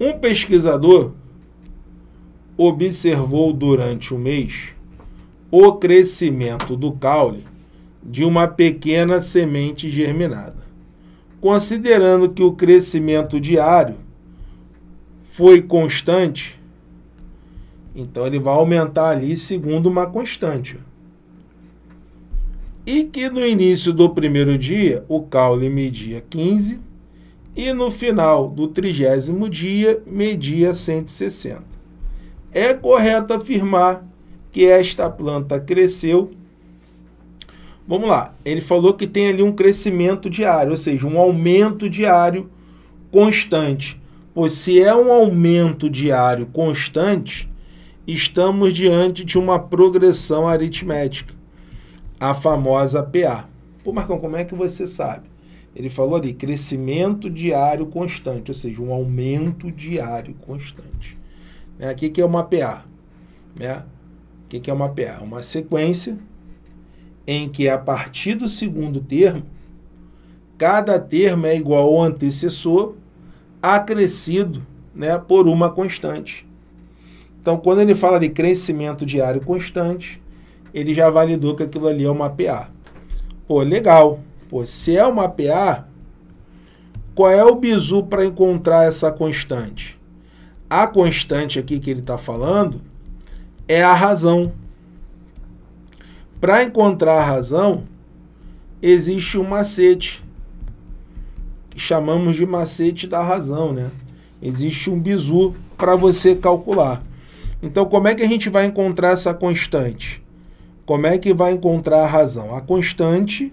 Um pesquisador observou durante o mês o crescimento do caule de uma pequena semente germinada. Considerando que o crescimento diário foi constante, então ele vai aumentar ali segundo uma constante. E que no início do primeiro dia o caule media 15 e no final do trigésimo dia media 160. É correto afirmar que esta planta cresceu. Vamos lá, ele falou que tem ali um crescimento diário, ou seja, um aumento diário constante. Pois se é um aumento diário constante, estamos diante de uma progressão aritmética, a famosa PA. Pô, Marcão, como é que você sabe? Ele falou ali crescimento diário constante, ou seja, um aumento diário constante. Né? O que, que é uma PA? Né? O que, que é uma PA? É uma sequência em que a partir do segundo termo, cada termo é igual ao antecessor acrescido né, por uma constante. Então, quando ele fala de crescimento diário constante, ele já validou que aquilo ali é uma PA. Pô, legal. Pô, se é uma PA, qual é o bizu para encontrar essa constante? A constante aqui que ele está falando é a razão. Para encontrar a razão, existe um macete, que chamamos de macete da razão, né? Existe um bizu para você calcular. Então, como é que a gente vai encontrar essa constante? Como é que vai encontrar a razão? A constante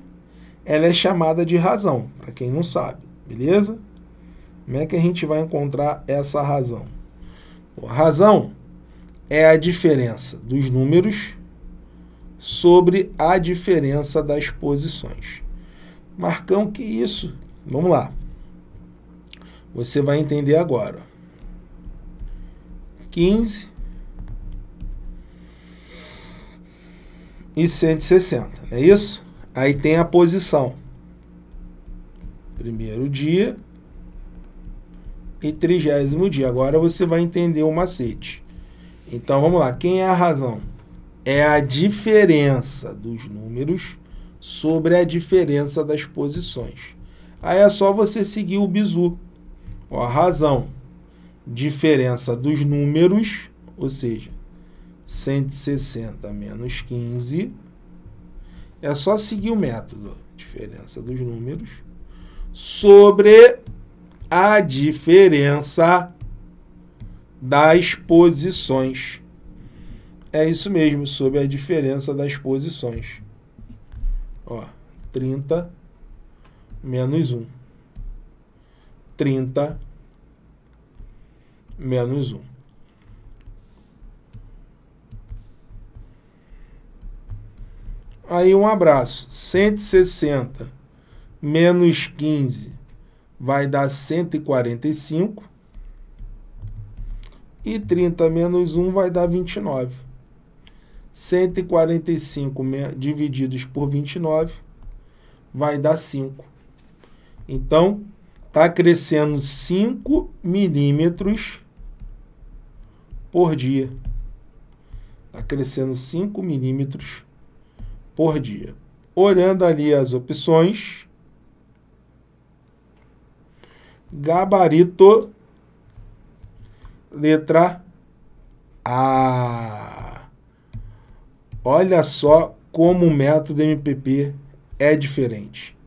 ela é chamada de razão, para quem não sabe, beleza? Como é que a gente vai encontrar essa razão? Bom, a razão é a diferença dos números sobre a diferença das posições. Marcão, que isso? Vamos lá. Você vai entender agora. 15 e 160, não é isso? Aí tem a posição. Primeiro dia e trigésimo dia. Agora você vai entender o macete. Então vamos lá. Quem é a razão? É a diferença dos números sobre a diferença das posições. Aí é só você seguir o bizu. Ó, a razão, diferença dos números, ou seja, 160 menos 15 é só seguir o método. Diferença dos números sobre a diferença das posições. É isso mesmo, sobre a diferença das posições. Ó, 30 menos 1. 30 menos 1. Aí um abraço. 160 menos 15 vai dar 145. E 30 menos 1 vai dar 29. 145 divididos por 29 vai dar 5. Então, está crescendo 5 milímetros por dia. Está crescendo 5 milímetros por dia. Olhando ali as opções, gabarito, letra A. Olha só como o método MPP é diferente.